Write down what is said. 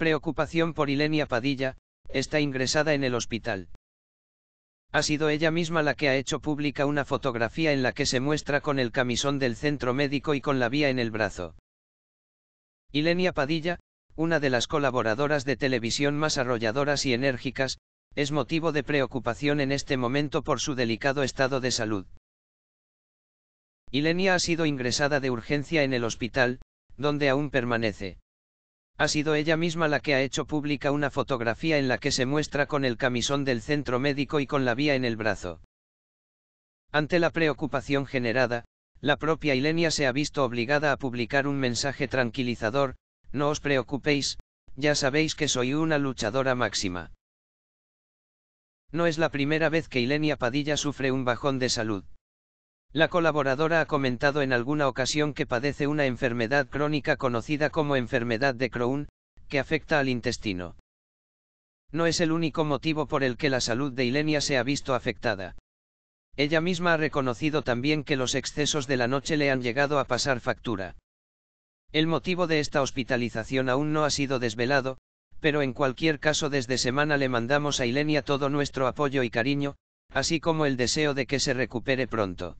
Preocupación por Ilenia Padilla, está ingresada en el hospital. Ha sido ella misma la que ha hecho pública una fotografía en la que se muestra con el camisón del centro médico y con la vía en el brazo. Ilenia Padilla, una de las colaboradoras de televisión más arrolladoras y enérgicas, es motivo de preocupación en este momento por su delicado estado de salud. Ilenia ha sido ingresada de urgencia en el hospital, donde aún permanece. Ha sido ella misma la que ha hecho pública una fotografía en la que se muestra con el camisón del centro médico y con la vía en el brazo. Ante la preocupación generada, la propia Ilenia se ha visto obligada a publicar un mensaje tranquilizador, no os preocupéis, ya sabéis que soy una luchadora máxima. No es la primera vez que Ilenia Padilla sufre un bajón de salud. La colaboradora ha comentado en alguna ocasión que padece una enfermedad crónica conocida como enfermedad de Crohn, que afecta al intestino. No es el único motivo por el que la salud de Ilenia se ha visto afectada. Ella misma ha reconocido también que los excesos de la noche le han llegado a pasar factura. El motivo de esta hospitalización aún no ha sido desvelado, pero en cualquier caso desde semana le mandamos a Ilenia todo nuestro apoyo y cariño, así como el deseo de que se recupere pronto.